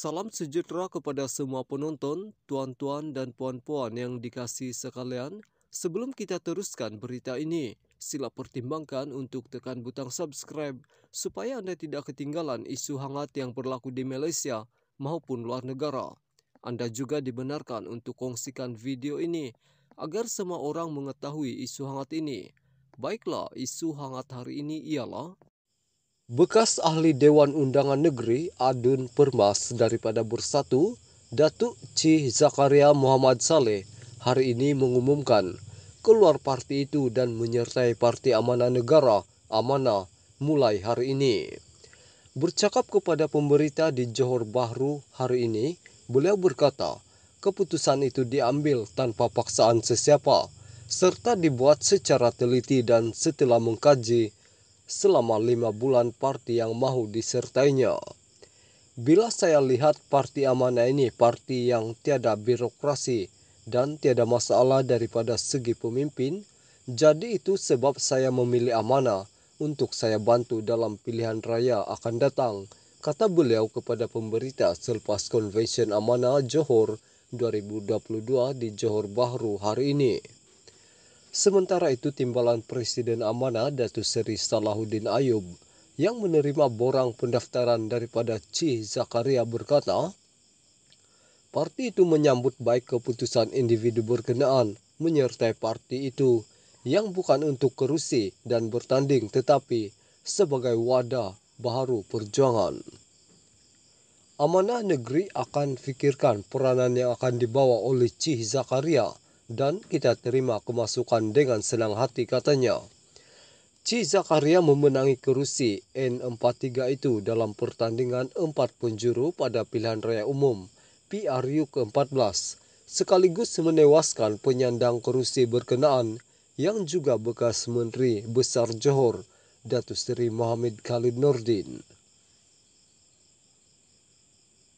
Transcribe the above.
Salam sejahtera kepada semua penonton, tuan-tuan dan puan-puan yang dikasih sekalian. Sebelum kita teruskan berita ini, sila pertimbangkan untuk tekan butang subscribe supaya anda tidak ketinggalan isu hangat yang berlaku di Malaysia maupun luar negara. Anda juga dibenarkan untuk kongsikan video ini agar semua orang mengetahui isu hangat ini. Baiklah, isu hangat hari ini ialah... Bekas ahli Dewan Undangan Negeri Adun Permas daripada Bersatu, Datuk C Zakaria Muhammad Saleh hari ini mengumumkan keluar parti itu dan menyertai Parti Amanah Negara Amana mulai hari ini. Bercakap kepada pemberita di Johor Bahru hari ini, beliau berkata, keputusan itu diambil tanpa paksaan sesiapa serta dibuat secara teliti dan setelah mengkaji selama lima bulan parti yang mahu disertainya. Bila saya lihat parti amanah ini, parti yang tiada birokrasi dan tiada masalah daripada segi pemimpin, jadi itu sebab saya memilih amanah untuk saya bantu dalam pilihan raya akan datang, kata beliau kepada pemberita selepas konvensyen amanah Johor 2022 di Johor Bahru hari ini. Sementara itu timbalan Presiden Amanah Datu Seri Salahuddin Ayub yang menerima borang pendaftaran daripada Ci Zakaria berkata, parti itu menyambut baik keputusan individu berkenaan menyertai parti itu yang bukan untuk kerusi dan bertanding tetapi sebagai wadah baharu perjuangan. Amanah negeri akan fikirkan peranan yang akan dibawa oleh Cih Zakaria dan kita terima kemasukan dengan senang hati katanya. Cik Zakaria memenangi kerusi N43 itu dalam pertandingan empat penjuru pada pilihan raya umum PRU ke-14 sekaligus menewaskan penyandang kerusi berkenaan yang juga bekas Menteri Besar Johor, Datu Seri Muhammad Khalid Nordin.